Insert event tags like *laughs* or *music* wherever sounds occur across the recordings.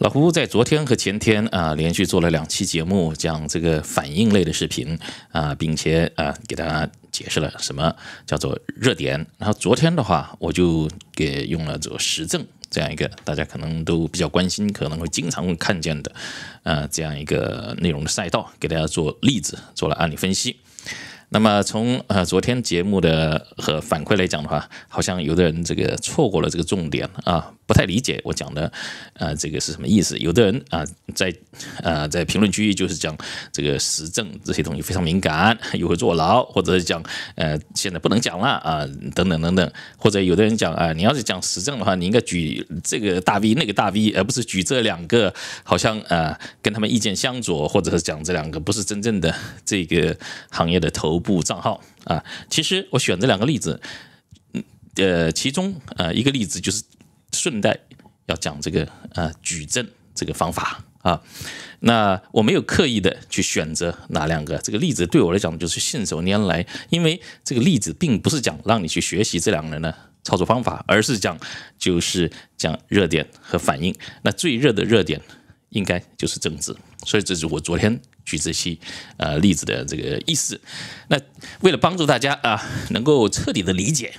老胡在昨天和前天啊，连续做了两期节目，讲这个反应类的视频啊，并且啊，给大家解释了什么叫做热点。然后昨天的话，我就给用了做实证这样一个，大家可能都比较关心，可能会经常看见的啊这样一个内容的赛道，给大家做例子，做了案例分析。那么从呃昨天节目的和反馈来讲的话，好像有的人这个错过了这个重点啊。不太理解我讲的，啊，这个是什么意思？有的人啊，在啊在评论区就是讲这个时政这些东西非常敏感，又会坐牢，或者讲呃现在不能讲了啊，等等等等，或者有的人讲啊，你要是讲时政的话，你应该举这个大 V 那个大 V，而不是举这两个，好像啊跟他们意见相左，或者是讲这两个不是真正的这个行业的头部账号啊。其实我选这两个例子，呃，其中呃一个例子就是。顺带要讲这个呃矩阵这个方法啊，那我没有刻意的去选择哪两个这个例子，对我来讲就是信手拈来，因为这个例子并不是讲让你去学习这两个人的操作方法，而是讲就是讲热点和反应。那最热的热点应该就是政治，所以这是我昨天举这些呃例子的这个意思。那为了帮助大家啊，能够彻底的理解。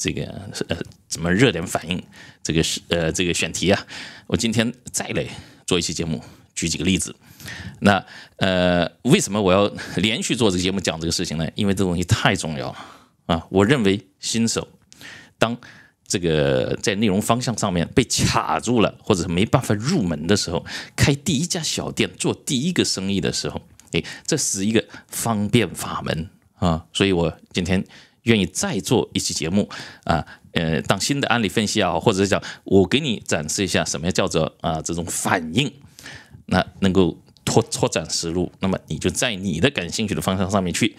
这个呃，怎么热点反应？这个是呃，这个选题啊。我今天再来做一期节目，举几个例子。那呃，为什么我要连续做这个节目讲这个事情呢？因为这东西太重要了啊！我认为新手当这个在内容方向上面被卡住了，或者是没办法入门的时候，开第一家小店做第一个生意的时候，诶，这是一个方便法门啊！所以我今天。愿意再做一期节目啊，呃，当新的案例分析啊，或者是讲我给你展示一下什么样叫做啊这种反应，那能够拓拓展思路，那么你就在你的感兴趣的方向上面去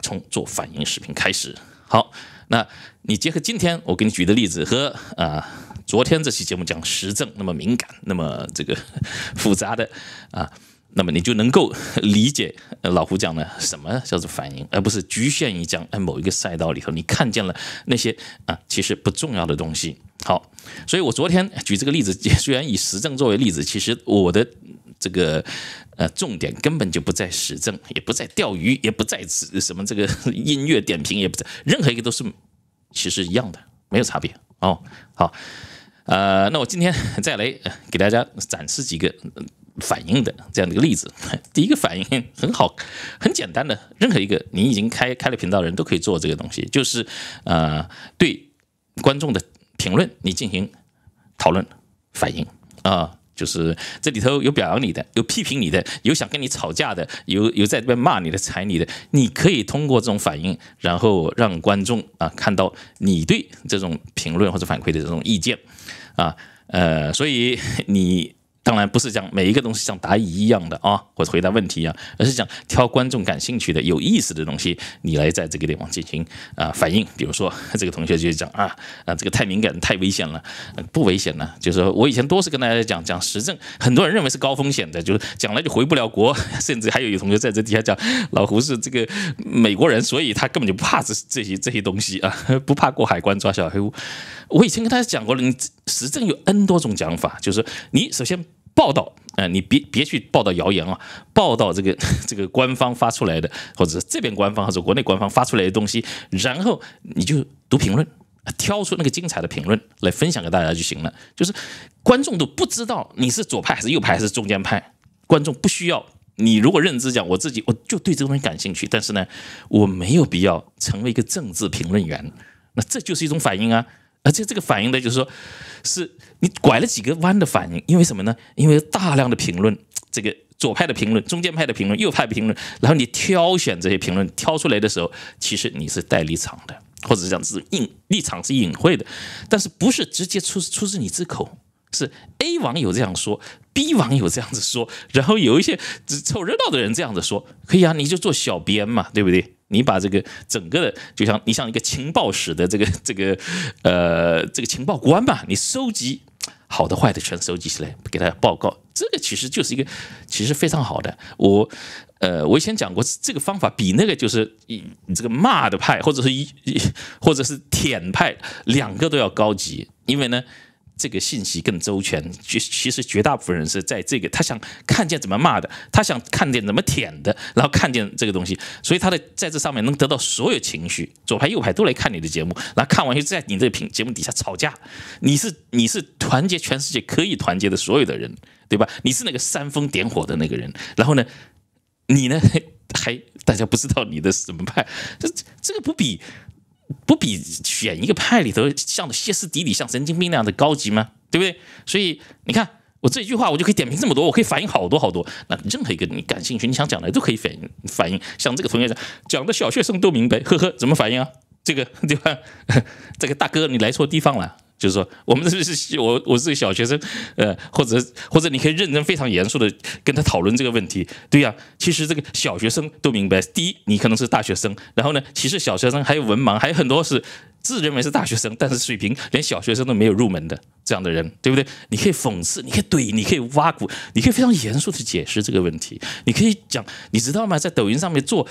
从做反应视频开始。好，那你结合今天我给你举的例子和啊昨天这期节目讲实证那么敏感，那么这个 *laughs* 复杂的啊。那么你就能够 *laughs* 理解老胡讲的什么叫做反应，而不是局限于讲某一个赛道里头，你看见了那些啊其实不重要的东西。好，所以我昨天举这个例子，虽然以时政作为例子，其实我的这个呃重点根本就不在时政，也不在钓鱼，也不在什么这个音乐点评，也不在任何一个都是其实一样的，没有差别哦。好，呃，那我今天再来给大家展示几个。反应的这样的一个例子，*laughs* 第一个反应很好，很简单的，任何一个你已经开开了频道的人都可以做这个东西，就是呃对观众的评论你进行讨论反应啊，就是这里头有表扬你的，有批评你的，有想跟你吵架的，有有在这边骂你的、踩你的，你可以通过这种反应，然后让观众啊看到你对这种评论或者反馈的这种意见啊，呃，所以你。当然不是讲每一个东西像答疑一样的啊，或者回答问题一样，而是讲挑观众感兴趣的、有意思的东西，你来在这个地方进行啊反应。比如说这个同学就讲啊啊，这个太敏感、太危险了，不危险呢？就是我以前多次跟大家讲讲时政，很多人认为是高风险的，就是讲了就回不了国，*laughs* 甚至还有一同学在这底下讲老胡是这个美国人，所以他根本就不怕这这些这些东西啊，不怕过海关抓小黑屋。我以前跟大家讲过了，时政有 N 多种讲法，就是你首先。报道，啊，你别别去报道谣言啊！报道这个 *laughs* 这个官方发出来的，或者是这边官方或者国内官方发出来的东西，然后你就读评论，挑出那个精彩的评论来分享给大家就行了。就是观众都不知道你是左派还是右派还是中间派，观众不需要你。如果认知讲，我自己我就对这个东西感兴趣，但是呢，我没有必要成为一个政治评论员。那这就是一种反应啊，而且这个反应呢，就是说是。你拐了几个弯的反应，因为什么呢？因为大量的评论，这个左派的评论、中间派的评论、右派评论，然后你挑选这些评论挑出来的时候，其实你是带立场的，或者是这样子隐立场是隐晦的，但是不是直接出出自你之口？是 A 网友这样说，B 网友这样子说，然后有一些凑热闹的人这样子说，可以啊，你就做小编嘛，对不对？你把这个整个的，就像你像一个情报室的这个这个呃这个情报官吧，你收集。好的坏的全收集起来，给他报告。这个其实就是一个，其实非常好的。我，呃，我以前讲过，这个方法比那个就是你这个骂的派，或者是，一或者是舔派，两个都要高级。因为呢。这个信息更周全，绝其实绝大部分人是在这个，他想看见怎么骂的，他想看见怎么舔的，然后看见这个东西，所以他的在这上面能得到所有情绪，左派右派都来看你的节目，然后看完就在你这平节目底下吵架，你是你是团结全世界可以团结的所有的人，对吧？你是那个煽风点火的那个人，然后呢，你呢还大家不知道你的什么派，这这个不比。不比选一个派里头，像的歇斯底里，像神经病那样的高级吗？对不对？所以你看我这句话，我就可以点评这么多，我可以反映好多好多。那任何一个你感兴趣，你想讲的都可以反反映。像这个同学讲讲的小学生都明白，呵呵，怎么反映啊？这个对吧？*laughs* 这个大哥，你来错地方了。就是说，我们这是我，我是小学生，呃，或者或者你可以认真、非常严肃的跟他讨论这个问题。对呀，其实这个小学生都明白。第一，你可能是大学生，然后呢，其实小学生还有文盲，还有很多是自认为是大学生，但是水平连小学生都没有入门的这样的人，对不对？你可以讽刺，你可以怼，你可以挖苦，你可以非常严肃的解释这个问题。你可以讲，你知道吗？在抖音上面做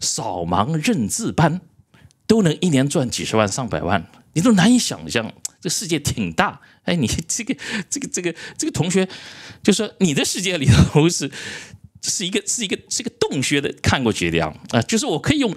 扫盲认字班，都能一年赚几十万、上百万，你都难以想象。这世界挺大，哎，你这个这个这个这个同学就说你的世界里头是是一个是一个是一个洞穴的看过去的啊啊，就是我可以用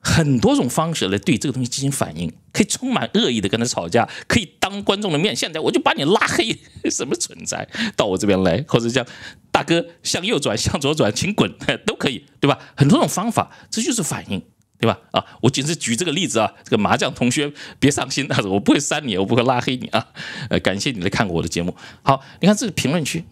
很多种方式来对这个东西进行反应，可以充满恶意的跟他吵架，可以当观众的面现在我就把你拉黑，*laughs* 什么存在到我这边来，或者叫大哥向右转向左转，请滚都可以，对吧？很多种方法，这就是反应。对吧？啊，我只是举这个例子啊。这个麻将同学别伤心啊，*laughs* 我不会删你，我不会拉黑你啊。呃，感谢你来看过我的节目。好，你看这个评论区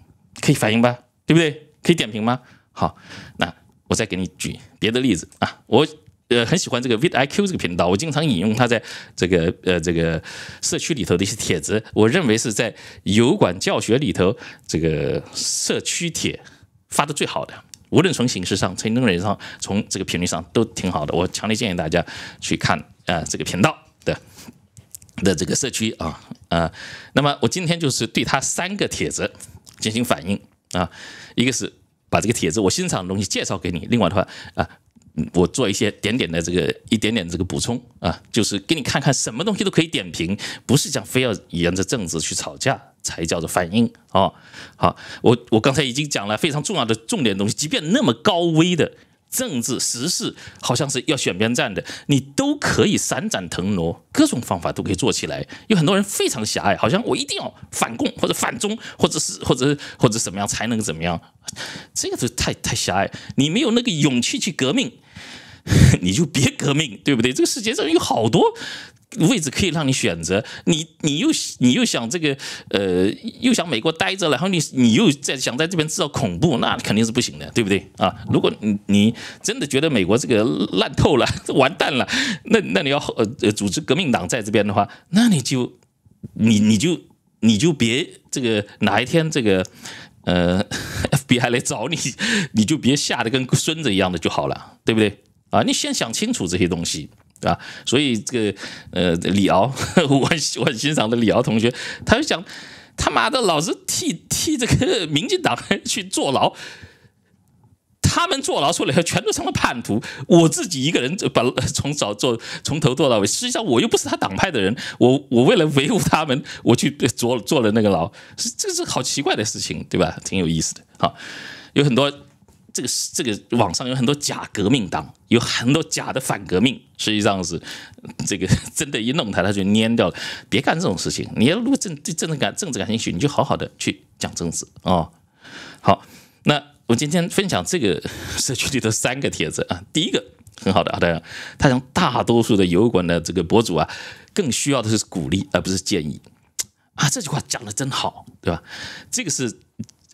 可以反映吧？对不对？可以点评吗？好，那我再给你举别的例子啊。我呃很喜欢这个 V I Q 这个频道，我经常引用他在这个呃这个社区里头的一些帖子，我认为是在油管教学里头这个社区帖发的最好的。无论从形式上、从内容上、从这个频率上都挺好的，我强烈建议大家去看啊这个频道的的这个社区啊啊。那么我今天就是对他三个帖子进行反应啊，一个是把这个帖子我欣赏的东西介绍给你，另外的话啊。我做一些点点的这个一点点这个补充啊，就是给你看看什么东西都可以点评，不是讲非要沿着政治去吵架才叫做反应啊。好，我我刚才已经讲了非常重要的重点东西，即便那么高危的政治时事，好像是要选边站的，你都可以闪展腾挪，各种方法都可以做起来。有很多人非常狭隘，好像我一定要反共或者反中或者是或者或者怎么样才能怎么样，这个是太太狭隘，你没有那个勇气去革命。*laughs* 你就别革命，对不对？这个世界上有好多位置可以让你选择。你你又你又想这个呃，又想美国待着，然后你你又在想在这边制造恐怖，那肯定是不行的，对不对啊？如果你你真的觉得美国这个烂透了，*laughs* 完蛋了，那那你要呃组织革命党在这边的话，那你就你你就你就别这个哪一天这个呃，*laughs* FBI 来找你，你就别吓得跟孙子一样的就好了，对不对？啊，你先想清楚这些东西，啊，所以这个呃，李敖我很我很欣赏的李敖同学，他就想他妈的，老是替替这个民进党去坐牢，他们坐牢出来后全都成了叛徒，我自己一个人把 *laughs* 从早坐从头坐到尾，实际上我又不是他党派的人，我我为了维护他们，我去坐坐了那个牢，这是好奇怪的事情，对吧？挺有意思的，好，有很多。这个这个网上有很多假革命党，有很多假的反革命，实际上是这个 *laughs* 真的，一弄他他就蔫掉了。别干这种事情。你要如果政对政治感政治感兴趣，你就好好的去讲政治啊。好，那我今天分享这个社区里的三个帖子啊。第一个很好的啊，大家他讲大多数的油管的这个博主啊，更需要的是鼓励而不是建议啊。这句话讲的真好，对吧？这个是。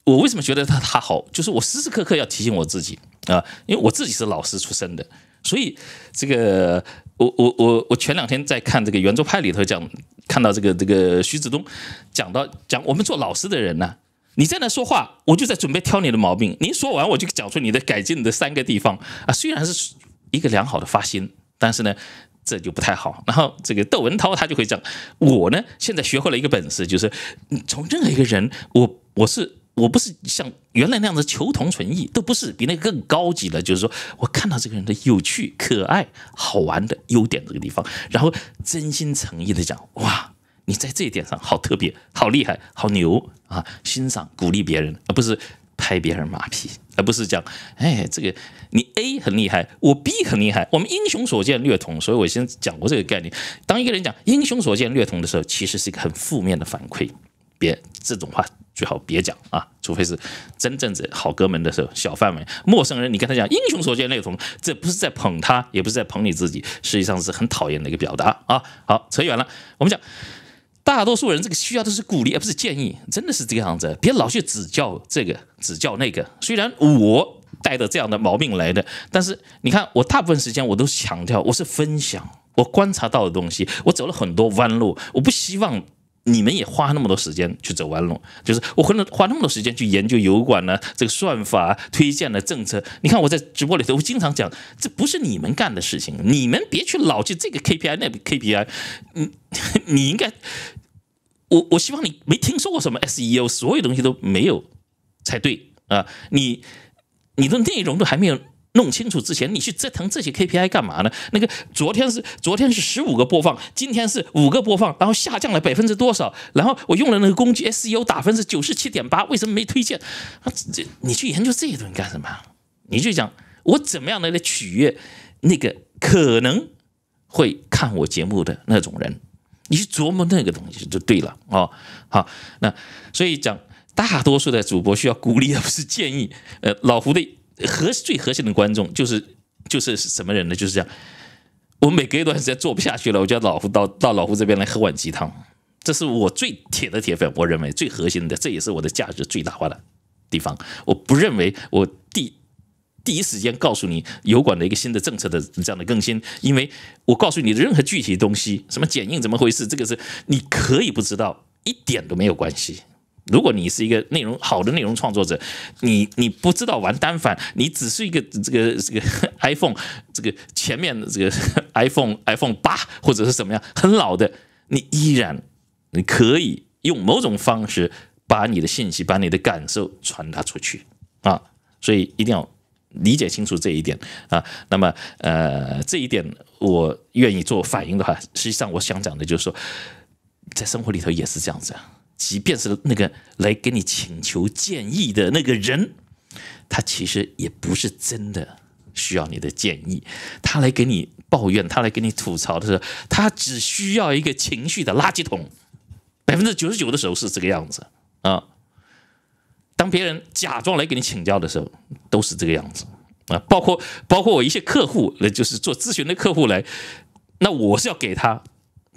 我为什么觉得他他好？就是我时时刻刻要提醒我自己啊，因为我自己是老师出身的，所以这个我我我我前两天在看这个圆桌派里头讲，看到这个这个徐子东讲到讲我们做老师的人呢，你在那说话，我就在准备挑你的毛病，你说完我就讲出你的改进的三个地方啊，虽然是一个良好的发心，但是呢这就不太好。然后这个窦文涛他就会讲，我呢现在学会了一个本事，就是从任何一个人，我我是。我不是像原来那样的求同存异，都不是比那个更高级了。就是说我看到这个人的有趣、可爱、好玩的优点这个地方，然后真心诚意的讲，哇，你在这一点上好特别、好厉害、好牛啊！欣赏、鼓励别人，而不是拍别人马屁，而不是讲，哎，这个你 A 很厉害，我 B 很厉害，我们英雄所见略同。所以我先讲过这个概念。当一个人讲英雄所见略同的时候，其实是一个很负面的反馈。别这种话最好别讲啊，除非是真正的好哥们的时候，小范围陌生人，你跟他讲“英雄所见略同”，这不是在捧他，也不是在捧你自己，实际上是很讨厌的一个表达啊。好，扯远了，我们讲，大多数人这个需要的是鼓励，而不是建议，真的是这个样子。别老去指教这个，指教那个。虽然我带着这样的毛病来的，但是你看，我大部分时间我都强调我是分享我观察到的东西，我走了很多弯路，我不希望。你们也花那么多时间去走弯路，就是我可能花那么多时间去研究油管呢，这个算法推荐的政策。你看我在直播里头，我经常讲，这不是你们干的事情，你们别去老记这个 KPI，那 KPI，你你应该，我我希望你没听说过什么 SEO，所有东西都没有才对啊，你你的内容都还没有。弄清楚之前，你去折腾这些 KPI 干嘛呢？那个昨天是昨天是十五个播放，今天是五个播放，然后下降了百分之多少？然后我用了那个工具，SEO 打分是九十七点八，为什么没推荐？啊，这你去研究这些东西干什么？你就讲我怎么样的来取悦那个可能会看我节目的那种人，你去琢磨那个东西就对了哦。好，那所以讲，大多数的主播需要鼓励而不是建议。呃，老胡的。核最核心的观众就是就是什么人呢？就是这样，我每隔一段时间做不下去了，我叫老胡到到老胡这边来喝碗鸡汤。这是我最铁的铁粉，我认为最核心的，这也是我的价值最大化的地方。我不认为我第第一时间告诉你油管的一个新的政策的这样的更新，因为我告诉你的任何具体的东西，什么剪映怎么回事，这个是你可以不知道，一点都没有关系。如果你是一个内容好的内容创作者，你你不知道玩单反，你只是一个这个这个 *laughs* iPhone 这个前面的这个 iPhone iPhone 八或者是怎么样很老的，你依然你可以用某种方式把你的信息把你的感受传达出去啊，所以一定要理解清楚这一点啊。那么呃这一点我愿意做反映的话，实际上我想讲的就是说，在生活里头也是这样子。即便是那个来给你请求建议的那个人，他其实也不是真的需要你的建议。他来给你抱怨，他来给你吐槽的时候，他只需要一个情绪的垃圾桶。百分之九十九的时候是这个样子啊。当别人假装来给你请教的时候，都是这个样子啊。包括包括我一些客户，那就是做咨询的客户来，那我是要给他。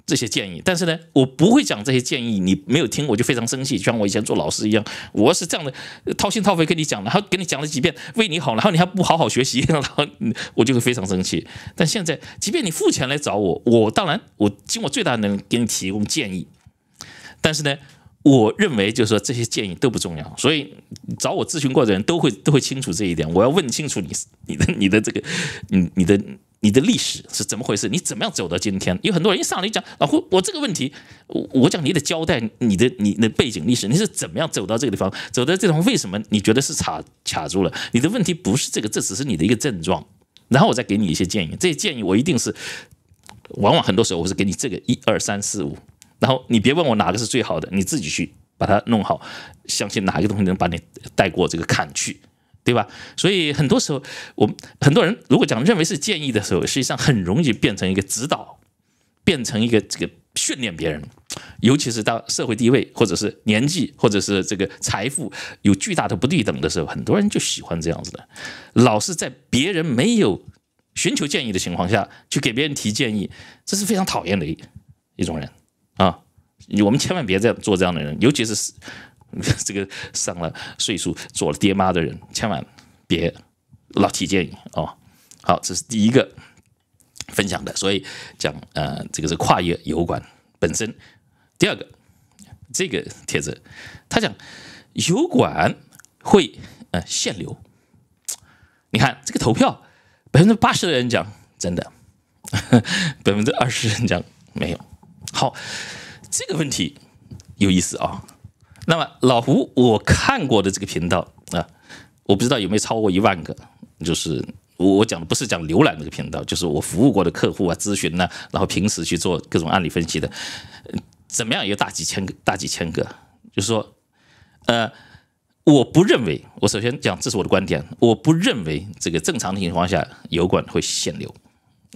这些建议，但是呢，我不会讲这些建议。你没有听，我就非常生气，就像我以前做老师一样，我是这样的掏心掏肺跟你讲然后跟你讲了几遍，为你好，然后你还不好好学习，然后我就会非常生气。但现在，即便你付钱来找我，我当然我尽我最大能给你提供建议，但是呢，我认为就是说这些建议都不重要。所以找我咨询过的人都会都会清楚这一点。我要问清楚你你的你的这个你你的。你的历史是怎么回事？你怎么样走到今天？有很多人一上来就讲老胡，我这个问题，我讲你得交代你的你的背景历史，你是怎么样走到这个地方，走到这种，地方为什么你觉得是卡卡住了？你的问题不是这个，这只是你的一个症状。然后我再给你一些建议，这些建议我一定是，往往很多时候我是给你这个一二三四五，然后你别问我哪个是最好的，你自己去把它弄好，相信哪一个东西能把你带过这个坎去。对吧？所以很多时候，我们很多人如果讲认为是建议的时候，实际上很容易变成一个指导，变成一个这个训练别人。尤其是当社会地位或者是年纪或者是这个财富有巨大的不对等的时候，很多人就喜欢这样子的，老是在别人没有寻求建议的情况下去给别人提建议，这是非常讨厌的一一种人啊！我们千万别这样做这样的人，尤其是。*laughs* 这个上了岁数、做了爹妈的人，千万别老提建议哦。好，这是第一个分享的，所以讲呃，这个是跨越油管本身。第二个，这个帖子他讲油管会呃限流。你看这个投票，百分之八十的人讲真的，*laughs* 百分之二十人讲没有。好，这个问题有意思啊。那么老胡，我看过的这个频道啊，我不知道有没有超过一万个，就是我讲的不是讲浏览这个频道，就是我服务过的客户啊、咨询呢，然后平时去做各种案例分析的，怎么样也有大几千个，大几千个，就是说，呃，我不认为，我首先讲这是我的观点，我不认为这个正常的情况下油管会限流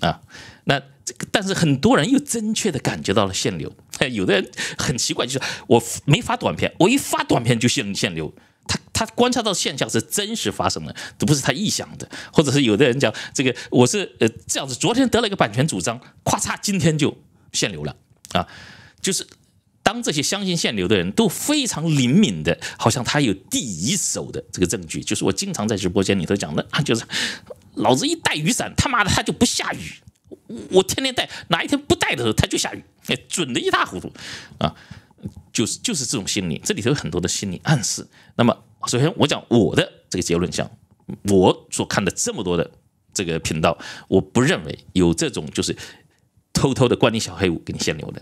啊，那。但是很多人又正确的感觉到了限流，*laughs* 有的人很奇怪，就是我没发短片，我一发短片就限限流，他他观察到现象是真实发生的，都不是他臆想的，或者是有的人讲这个，我是呃这样子，昨天得了一个版权主张，咵嚓，今天就限流了啊，就是当这些相信限流的人都非常灵敏的，好像他有第一手的这个证据，就是我经常在直播间里头讲的啊，就是老子一带雨伞，他妈的他就不下雨。我天天带，哪一天不带的时候，它就下雨，哎，准的一塌糊涂，啊，就是就是这种心理，这里头有很多的心理暗示。那么，首先我讲我的这个结论，像我所看的这么多的这个频道，我不认为有这种就是偷偷的关你小黑屋给你限流的。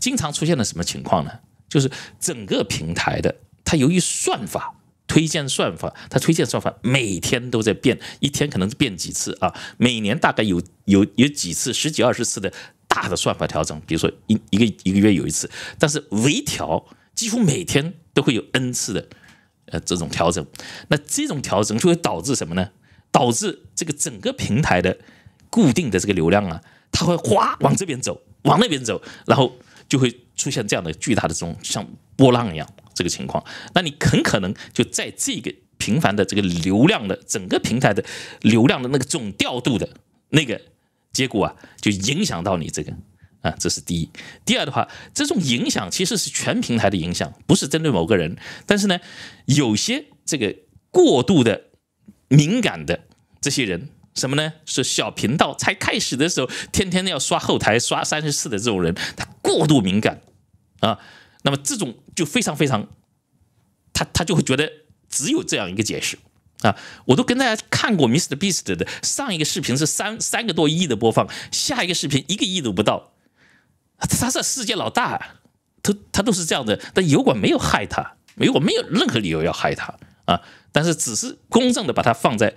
经常出现了什么情况呢？就是整个平台的，它由于算法。推荐算法，它推荐算法每天都在变，一天可能变几次啊？每年大概有有有几次，十几二十次的大的算法调整，比如说一一个一个月有一次，但是微调几乎每天都会有 n 次的呃这种调整，那这种调整就会导致什么呢？导致这个整个平台的固定的这个流量啊，它会哗往这边走，往那边走，然后就会。出现这样的巨大的这种像波浪一样这个情况，那你很可能就在这个频繁的这个流量的整个平台的流量的那个总调度的那个结果啊，就影响到你这个啊，这是第一。第二的话，这种影响其实是全平台的影响，不是针对某个人。但是呢，有些这个过度的敏感的这些人。什么呢？是小频道才开始的时候，天天要刷后台刷三十次的这种人，他过度敏感啊。那么这种就非常非常，他他就会觉得只有这样一个解释啊。我都跟大家看过 Mr Beast 的上一个视频是三三个多亿的播放，下一个视频一个亿都不到，他是世界老大，他他都是这样的。但油管没有害他，油管没有任何理由要害他啊。但是只是公正的把他放在。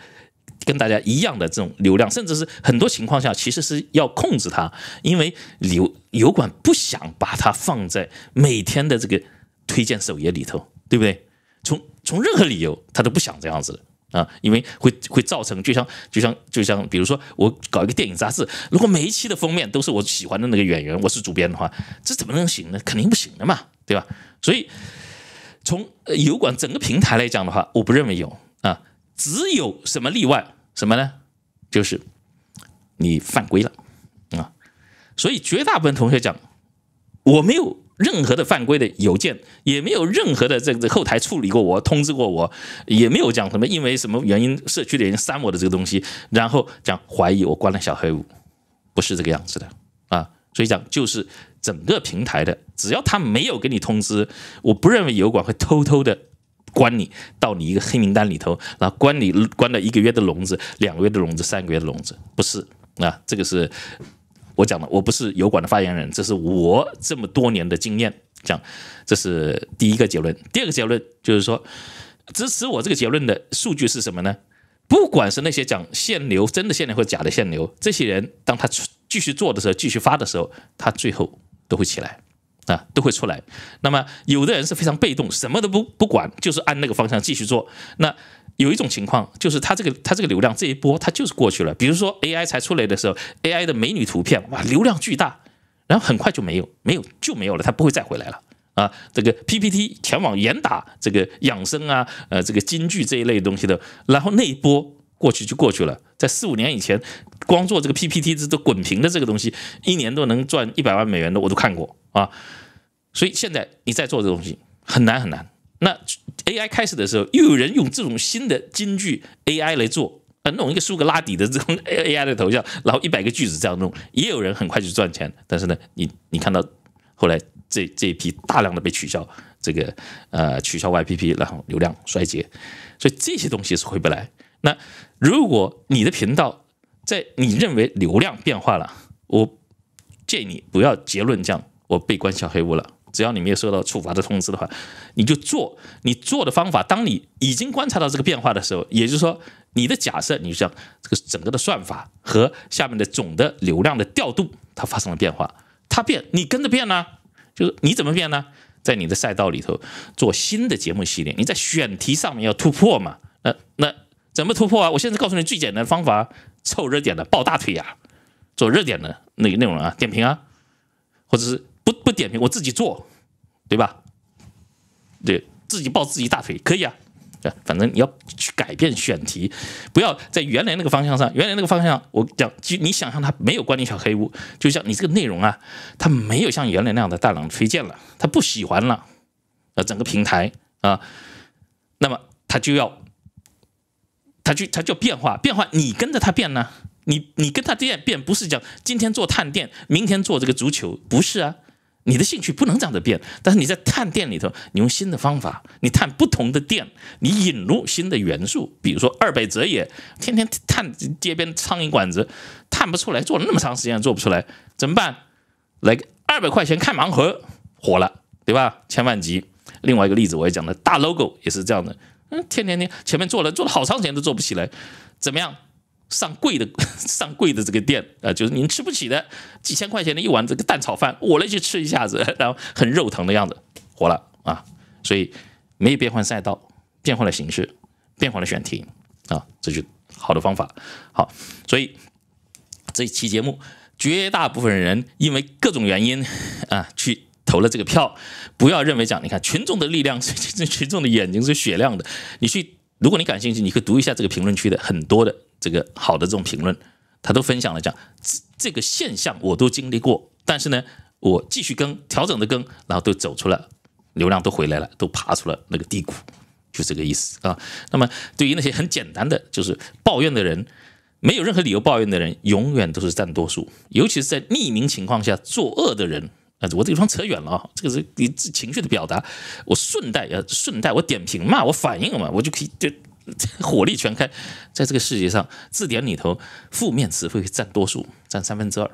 跟大家一样的这种流量，甚至是很多情况下，其实是要控制它，因为油油管不想把它放在每天的这个推荐首页里头，对不对？从从任何理由，他都不想这样子的啊，因为会会造成，就像就像就像，比如说我搞一个电影杂志，如果每一期的封面都是我喜欢的那个演员，我是主编的话，这怎么能行呢？肯定不行的嘛，对吧？所以从油管整个平台来讲的话，我不认为有啊，只有什么例外。什么呢？就是你犯规了啊！所以绝大部分同学讲，我没有任何的犯规的邮件，也没有任何的这个后台处理过我，通知过我，也没有讲什么因为什么原因社区的人删我的这个东西，然后讲怀疑我关了小黑屋，不是这个样子的啊！所以讲就是整个平台的，只要他没有给你通知，我不认为油管会偷偷的。关你到你一个黑名单里头，然后关你关了一个月的笼子，两个月的笼子，三个月的笼子，不是啊？这个是我讲的，我不是油管的发言人，这是我这么多年的经验讲。这是第一个结论。第二个结论就是说，支持我这个结论的数据是什么呢？不管是那些讲限流真的限流或假的限流，这些人当他继续做的时候，继续发的时候，他最后都会起来。啊，都会出来。那么，有的人是非常被动，什么都不不管，就是按那个方向继续做。那有一种情况，就是他这个他这个流量这一波，他就是过去了。比如说 AI 才出来的时候，AI 的美女图片哇，流量巨大，然后很快就没有，没有就没有了，它不会再回来了啊。这个 PPT 全网严打这个养生啊，呃，这个京剧这一类东西的，然后那一波过去就过去了。在四五年以前，光做这个 PPT 这都滚屏的这个东西，一年都能赚一百万美元的，我都看过啊。所以现在你在做这东西很难很难。那 AI 开始的时候，又有人用这种新的金句 AI 来做，呃，弄一个苏格拉底的这种 AI *laughs* 的头像，然后一百个句子这样弄，也有人很快就赚钱。但是呢，你你看到后来这这一批大量的被取消，这个呃取消 YPP，然后流量衰竭，所以这些东西是回不来。那如果你的频道在你认为流量变化了，我建议你不要结论这样，我被关小黑屋了。只要你没有收到处罚的通知的话，你就做你做的方法。当你已经观察到这个变化的时候，也就是说你的假设，你就像这个整个的算法和下面的总的流量的调度，它发生了变化，它变你跟着变呢？就是你怎么变呢？在你的赛道里头做新的节目系列，你在选题上面要突破嘛？那那怎么突破啊？我现在告诉你最简单的方法：凑热点的抱大腿啊，做热点的那个内容啊，点评啊，或者是。不不点评，我自己做，对吧？对自己抱自己大腿可以啊，对，反正你要去改变选题，不要在原来那个方向上。原来那个方向，我讲，你想象它没有关联小黑屋，就像你这个内容啊，它没有像原来那样的大冷推荐了，他不喜欢了，呃，整个平台啊，那么他就要，他就他就变化，变化，你跟着他变呢？你你跟这变变，不是讲今天做探店，明天做这个足球，不是啊？你的兴趣不能这样子变，但是你在探店里头，你用新的方法，你探不同的店，你引入新的元素，比如说二百折也，天天探街边苍蝇馆子，探不出来，做了那么长时间做不出来，怎么办？来二百块钱看盲盒，火了，对吧？千万级。另外一个例子我也讲了，大 logo 也是这样的，嗯，天天天前面做了做了好长时间都做不起来，怎么样？上贵的，*laughs* 上贵的这个店啊，就是您吃不起的，几千块钱的一碗这个蛋炒饭，我来去吃一下子，*laughs* 然后很肉疼的样子，火了啊！所以没有变换赛道，变换的形式，变换的选题啊，这就好的方法。好，所以这一期节目，绝大部分人因为各种原因啊，去投了这个票。不要认为讲，你看群众的力量是 *laughs* 群众的眼睛是雪亮的，你去，如果你感兴趣，你可以读一下这个评论区的很多的。这个好的这种评论，他都分享了，讲这个现象我都经历过，但是呢，我继续更调整的更，然后都走出了，流量都回来了，都爬出了那个低谷，就这个意思啊。那么对于那些很简单的就是抱怨的人，没有任何理由抱怨的人，永远都是占多数，尤其是在匿名情况下作恶的人啊，我这地方扯远了啊，这个是你情绪的表达，我顺带也顺带我点评嘛，我反应嘛，我就可以 *laughs* 火力全开，在这个世界上，字典里头负面词汇占多数，占三分之二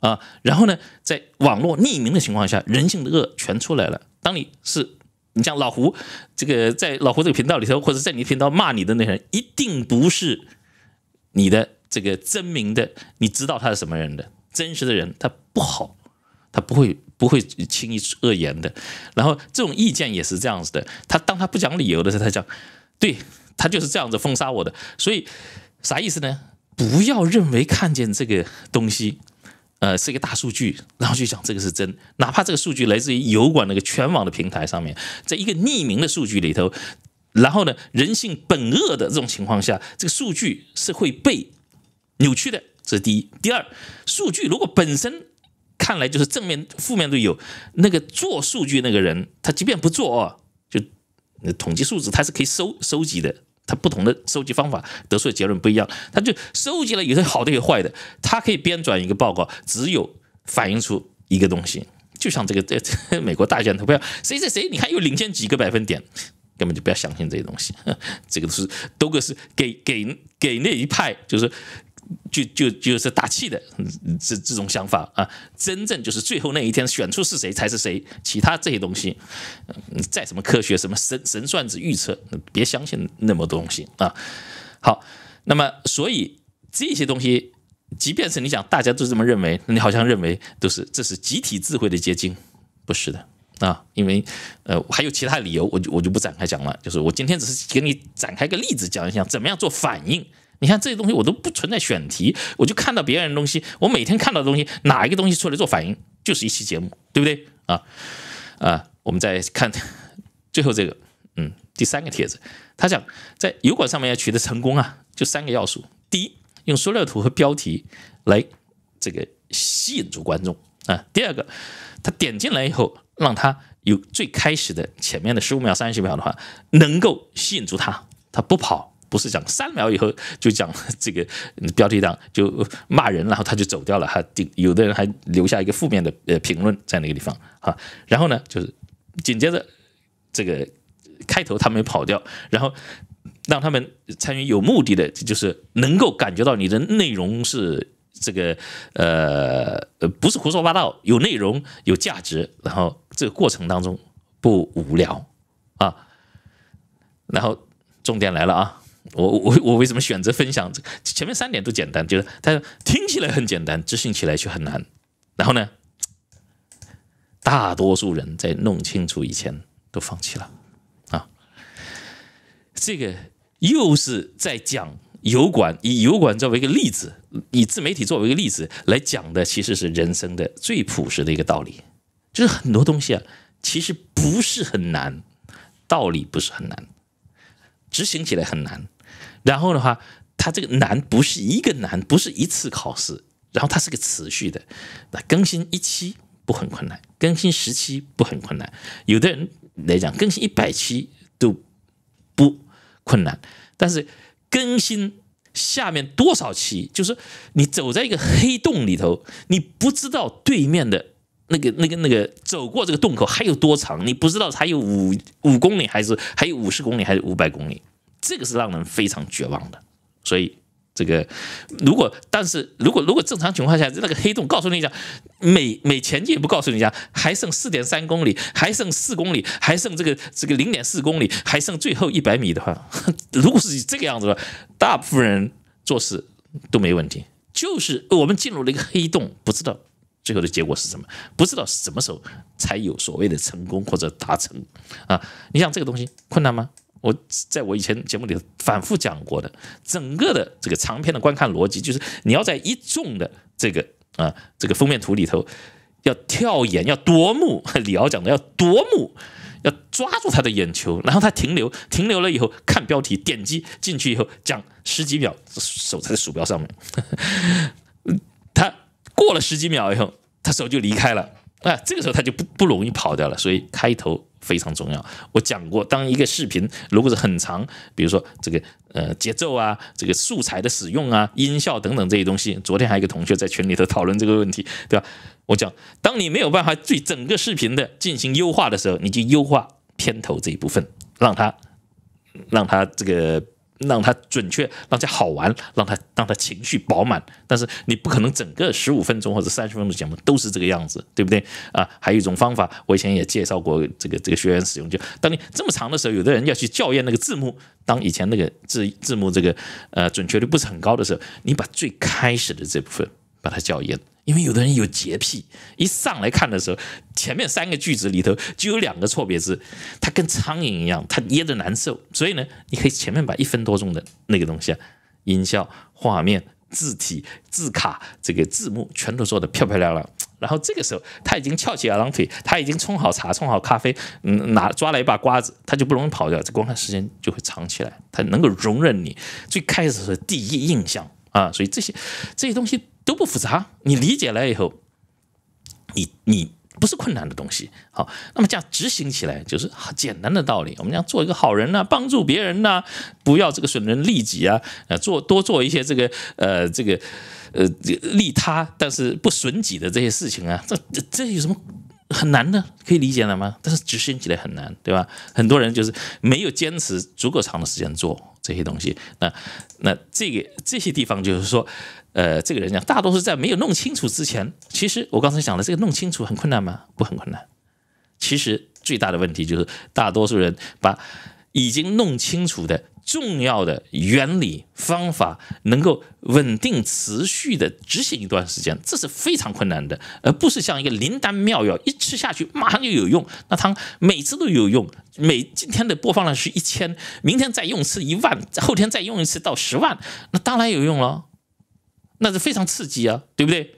啊。然后呢，在网络匿名的情况下，人性的恶全出来了。当你是你像老胡这个在老胡这个频道里头，或者在你频道骂你的那人，一定不是你的这个真名的，你知道他是什么人的真实的人，他不好，他不会不会轻易恶言的。然后这种意见也是这样子的，他当他不讲理由的时候，他讲对。他就是这样子封杀我的，所以啥意思呢？不要认为看见这个东西，呃，是一个大数据，然后就讲这个是真。哪怕这个数据来自于油管那个全网的平台上面，在一个匿名的数据里头，然后呢，人性本恶的这种情况下，这个数据是会被扭曲的。这是第一。第二，数据如果本身看来就是正面、负面都有，那个做数据那个人，他即便不做啊，就统计数字，他是可以收收集的。他不同的收集方法得出的结论不一样，他就收集了有些好的有坏的，他可以编转一个报告，只有反映出一个东西。就像这个 *laughs* 这美国大选投票，谁谁谁，你看又领先几个百分点，根本就不要相信这些东西，*laughs* 这个都是都个是给给给那一派就是。就就就是打气的这这种想法啊，真正就是最后那一天选出是谁才是谁，其他这些东西，再什么科学什么神神算子预测，别相信那么多东西啊。好，那么所以这些东西，即便是你想大家都这么认为，你好像认为都是这是集体智慧的结晶，不是的啊，因为呃还有其他理由，我就我就不展开讲了，就是我今天只是给你展开个例子讲一讲怎么样做反应。你看这些东西我都不存在选题，我就看到别人的东西，我每天看到的东西哪一个东西出来做反应，就是一期节目，对不对啊？啊，我们再看最后这个，嗯，第三个帖子，他讲在油管上面要取得成功啊，就三个要素：第一，用塑料图和标题来这个吸引住观众啊；第二个，他点进来以后，让他有最开始的前面的十五秒、三十秒的话，能够吸引住他，他不跑。不是讲三秒以后就讲这个标题党就骂人，然后他就走掉了，还有的人还留下一个负面的呃评论在那个地方啊。然后呢，就是紧接着这个开头他们跑掉，然后让他们参与有目的的，就是能够感觉到你的内容是这个呃不是胡说八道，有内容有价值，然后这个过程当中不无聊啊。然后重点来了啊。我我我为什么选择分享？前面三点都简单，就是它听起来很简单，执行起来却很难。然后呢，大多数人在弄清楚以前都放弃了啊。这个又是在讲油管，以油管作为一个例子，以自媒体作为一个例子来讲的，其实是人生的最朴实的一个道理。就是很多东西啊，其实不是很难，道理不是很难，执行起来很难。然后的话，它这个难不是一个难，不是一次考试，然后它是个持续的，那更新一期不很困难，更新十期不很困难，有的人来讲更新一百期都不困难，但是更新下面多少期，就是你走在一个黑洞里头，你不知道对面的那个那个那个走过这个洞口还有多长，你不知道还有五五公里还是还有五十公里还是五百公里。这个是让人非常绝望的，所以这个如果，但是如果如果正常情况下那个黑洞告诉你讲，每每前进一步告诉你讲还剩四点三公里，还剩四公里，还剩这个这个零点四公里，还剩最后一百米的话，*laughs* 如果是这个样子的话，大部分人做事都没问题，就是我们进入了一个黑洞，不知道最后的结果是什么，不知道什么时候才有所谓的成功或者达成啊。你像这个东西困难吗？我在我以前节目里反复讲过的，整个的这个长篇的观看逻辑，就是你要在一众的这个啊这个封面图里头，要跳眼，要夺目。李敖讲的要夺目，要抓住他的眼球，然后他停留，停留了以后看标题，点击进去以后讲十几秒，手在鼠标上面，*laughs* 他过了十几秒以后，他手就离开了。啊，这个时候他就不不容易跑掉了，所以开头非常重要。我讲过，当一个视频如果是很长，比如说这个呃节奏啊、这个素材的使用啊、音效等等这些东西，昨天还有一个同学在群里头讨论这个问题，对吧？我讲，当你没有办法对整个视频的进行优化的时候，你就优化片头这一部分，让它让它这个。让他准确，让他好玩，让他让他情绪饱满。但是你不可能整个十五分钟或者三十分钟节目都是这个样子，对不对啊？还有一种方法，我以前也介绍过，这个这个学员使用，就当你这么长的时候，有的人要去校验那个字幕，当以前那个字字幕这个呃准确率不是很高的时候，你把最开始的这部分把它校验。因为有的人有洁癖，一上来看的时候，前面三个句子里头就有两个错别字，他跟苍蝇一样，他噎得难受。所以呢，你可以前面把一分多钟的那个东西啊，音效、画面、字体、字卡、这个字幕，全都做得漂漂亮亮。然后这个时候，他已经翘起二郎腿，他已经冲好茶，冲好咖啡，嗯，拿抓了一把瓜子，他就不容易跑掉。这观看时间就会长起来，他能够容忍你最开始的第一印象啊。所以这些这些东西。都不复杂，你理解了以后，你你不是困难的东西。好，那么这样执行起来就是简单的道理。我们讲做一个好人呢，帮助别人呢，不要这个损人利己啊，呃，做多做一些这个呃这个呃利他，但是不损己的这些事情啊，这这有什么很难的？可以理解了吗？但是执行起来很难，对吧？很多人就是没有坚持足够长的时间做。这些东西，那那这个这些地方就是说，呃，这个人讲，大多数在没有弄清楚之前，其实我刚才讲的这个弄清楚很困难吗？不很困难，其实最大的问题就是大多数人把已经弄清楚的。重要的原理方法能够稳定持续的执行一段时间，这是非常困难的，而不是像一个灵丹妙药，一吃下去马上就有用。那它每次都有用，每今天的播放量是一千，明天再用一次一万，后天再用一次到十万，那当然有用了，那是非常刺激啊，对不对？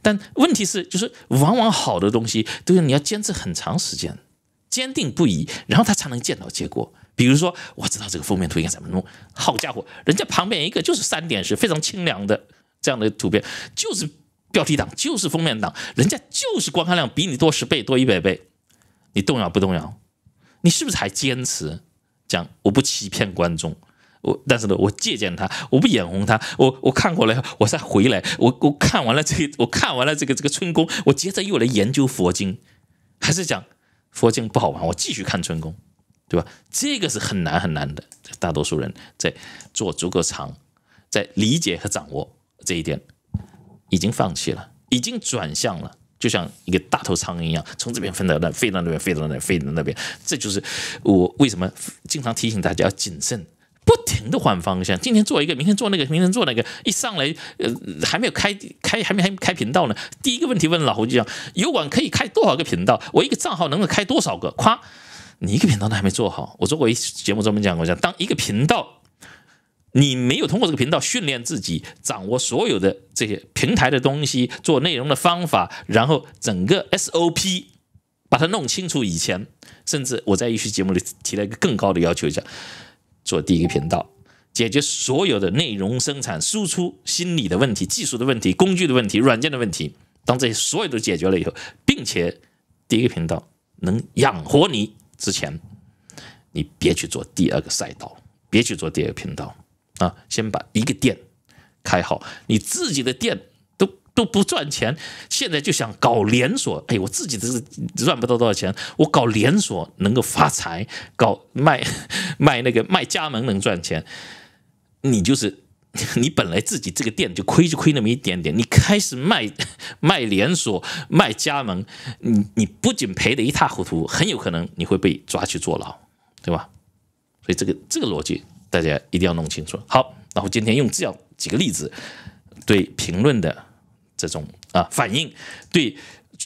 但问题是，就是往往好的东西，都是你要坚持很长时间，坚定不移，然后它才能见到结果。比如说，我知道这个封面图应该怎么弄。好家伙，人家旁边一个就是三点式，非常清凉的这样的图片，就是标题党，就是封面党，人家就是观看量比你多十倍，多一百倍。你动摇不动摇？你是不是还坚持讲我不欺骗观众？我但是呢，我借鉴他，我不眼红他。我我看过来，我再回来。我我看完了这，我看完了这个这个春宫，我接着又来研究佛经，还是讲佛经不好玩，我继续看春宫。对吧？这个是很难很难的。大多数人在做足够长，在理解和掌握这一点，已经放弃了，已经转向了。就像一个大头苍蝇一样，从这边飞到那，飞到那边，飞到那，飞到那边。这就是我为什么经常提醒大家要谨慎，不停的换方向。今天做一个，明天做那个，明天做那个。一上来呃，还没有开开，还没还没开频道呢。第一个问题问老侯就讲：油管可以开多少个频道？我一个账号能够开多少个？咵。你一个频道都还没做好，我做过一节目专门讲过，讲当一个频道，你没有通过这个频道训练自己，掌握所有的这些平台的东西、做内容的方法，然后整个 SOP 把它弄清楚以前，甚至我在一期节目里提了一个更高的要求，叫做第一个频道，解决所有的内容生产、输出、心理的问题、技术的问题、工具的问题、软件的问题。当这些所有都解决了以后，并且第一个频道能养活你。之前，你别去做第二个赛道，别去做第二个频道啊！先把一个店开好，你自己的店都都不赚钱，现在就想搞连锁？哎，我自己的是赚不到多少钱，我搞连锁能够发财，搞卖卖那个卖加盟能赚钱，你就是。*laughs* 你本来自己这个店就亏，就亏那么一点点。你开始卖 *laughs* 卖连锁、卖加盟，你你不仅赔得一塌糊涂，很有可能你会被抓去坐牢，对吧？所以这个这个逻辑大家一定要弄清楚。好，然后今天用这样几个例子，对评论的这种啊反应，对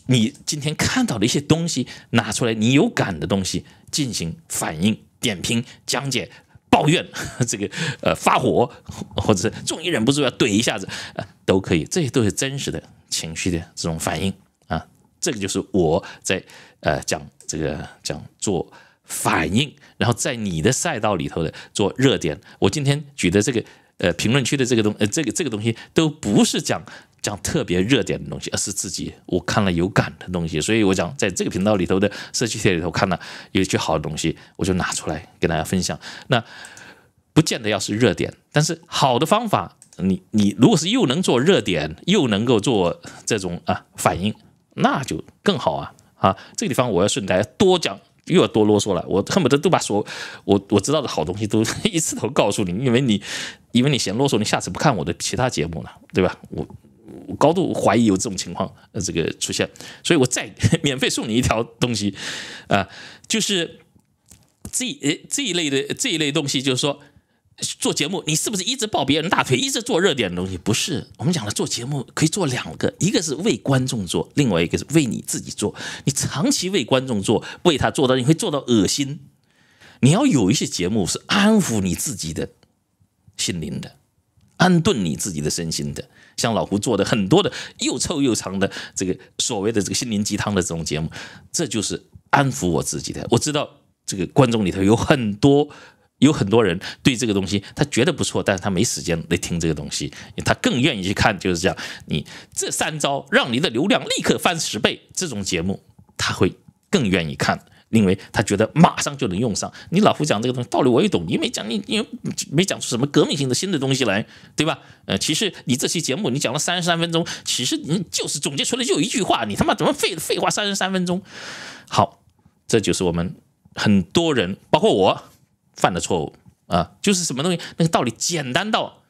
你今天看到的一些东西拿出来，你有感的东西进行反应、点评、讲解。抱怨，*laughs* 这个呃发火，*laughs* 或者是终于忍不住要怼一下子，呃，都可以，这些都是真实的情绪的这种反应啊。这个就是我在呃讲这个讲做反应，然后在你的赛道里头的做热点。我今天举的这个呃评论区的这个东呃这个这个东西都不是讲。讲特别热点的东西，而是自己我看了有感的东西，所以我讲在这个频道里头的社区帖里头看了有一句好的东西，我就拿出来跟大家分享。那不见得要是热点，但是好的方法，你你如果是又能做热点，又能够做这种啊反应，那就更好啊啊！这个地方我要顺带多讲，又要多啰嗦了，我恨不得都把所我我知道的好东西都 *laughs* 一次都告诉你，因为你因为你嫌啰嗦，你下次不看我的其他节目了，对吧？我。高度怀疑有这种情况，呃，这个出现，所以我再免费送你一条东西，啊，就是这呃这一类的这一类东西，就是说做节目，你是不是一直抱别人大腿，一直做热点的东西？不是，我们讲了，做节目可以做两个，一个是为观众做，另外一个是为你自己做。你长期为观众做，为他做到，你会做到恶心。你要有一些节目是安抚你自己的心灵的。安顿你自己的身心的，像老胡做的很多的又臭又长的这个所谓的这个心灵鸡汤的这种节目，这就是安抚我自己的。我知道这个观众里头有很多有很多人对这个东西他觉得不错，但是他没时间来听这个东西，他更愿意去看就是这样。你这三招让你的流量立刻翻十倍这种节目，他会更愿意看。因为他觉得马上就能用上你，老胡讲这个东西道理我也懂，你没讲你，你没讲出什么革命性的新的东西来，对吧？呃，其实你这期节目你讲了三十三分钟，其实你就是总结出来就一句话，你他妈怎么废废话三十三分钟？好，这就是我们很多人，包括我犯的错误啊，就是什么东西那个道理简单到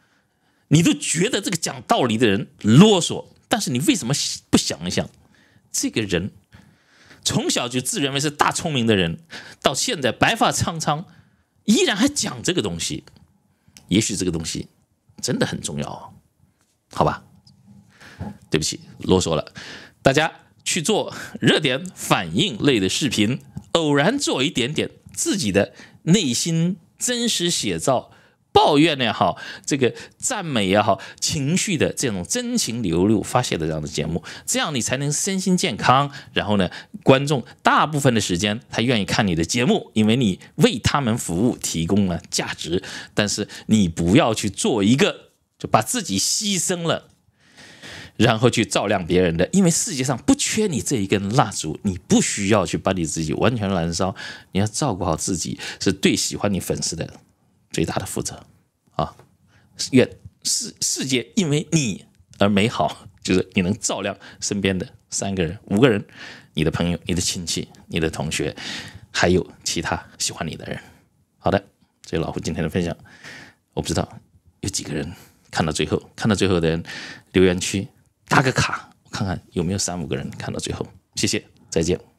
你都觉得这个讲道理的人啰嗦，但是你为什么不想一想这个人？从小就自认为是大聪明的人，到现在白发苍苍，依然还讲这个东西。也许这个东西真的很重要好吧？对不起，啰嗦了。大家去做热点反应类的视频，偶然做一点点自己的内心真实写照。抱怨也好，这个赞美也好，情绪的这种真情流露、发泄的这样的节目，这样你才能身心健康。然后呢，观众大部分的时间他愿意看你的节目，因为你为他们服务，提供了价值。但是你不要去做一个就把自己牺牲了，然后去照亮别人的，因为世界上不缺你这一根蜡烛。你不需要去把你自己完全燃烧，你要照顾好自己，是最喜欢你粉丝的。最大的负责，啊，愿世世界因为你而美好，就是你能照亮身边的三个人、五个人，你的朋友、你的亲戚、你的同学，还有其他喜欢你的人。好的，这是老胡今天的分享。我不知道有几个人看到最后，看到最后的人留言区打个卡，我看看有没有三五个人看到最后。谢谢，再见。